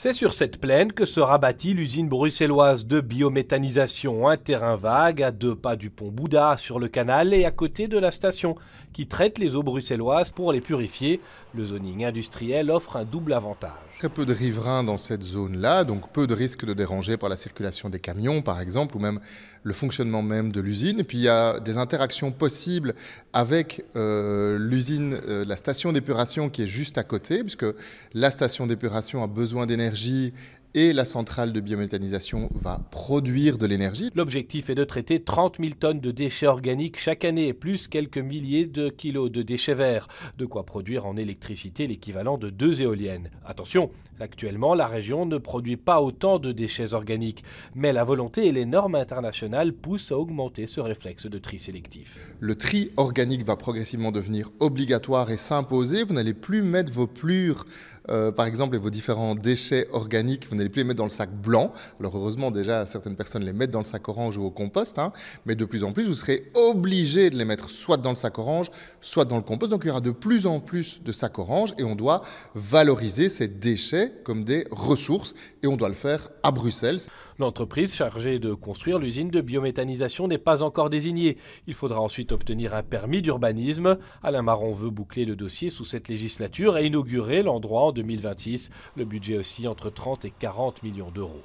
C'est sur cette plaine que sera bâtie l'usine bruxelloise de biométhanisation, un terrain vague à deux pas du pont Bouddha sur le canal et à côté de la station, qui traite les eaux bruxelloises pour les purifier. Le zoning industriel offre un double avantage. Très peu de riverains dans cette zone-là, donc peu de risques de déranger par la circulation des camions par exemple, ou même le fonctionnement même de l'usine. puis il y a des interactions possibles avec euh, l'usine, euh, la station d'épuration qui est juste à côté, puisque la station d'épuration a besoin d'énergie et la centrale de biométhanisation va produire de l'énergie. L'objectif est de traiter 30 000 tonnes de déchets organiques chaque année, plus quelques milliers de kilos de déchets verts, de quoi produire en électricité l'équivalent de deux éoliennes. Attention, actuellement la région ne produit pas autant de déchets organiques, mais la volonté et les normes internationales poussent à augmenter ce réflexe de tri sélectif. Le tri organique va progressivement devenir obligatoire et s'imposer, vous n'allez plus mettre vos plures euh, par exemple, vos différents déchets organiques, vous n'allez plus les mettre dans le sac blanc. Alors heureusement, déjà, certaines personnes les mettent dans le sac orange ou au compost, hein. mais de plus en plus, vous serez obligé de les mettre soit dans le sac orange, soit dans le compost. Donc il y aura de plus en plus de sacs orange et on doit valoriser ces déchets comme des ressources et on doit le faire à Bruxelles. L'entreprise chargée de construire l'usine de biométhanisation n'est pas encore désignée. Il faudra ensuite obtenir un permis d'urbanisme. Alain Marron veut boucler le dossier sous cette législature et inaugurer l'endroit en 2026. Le budget aussi entre 30 et 40 millions d'euros.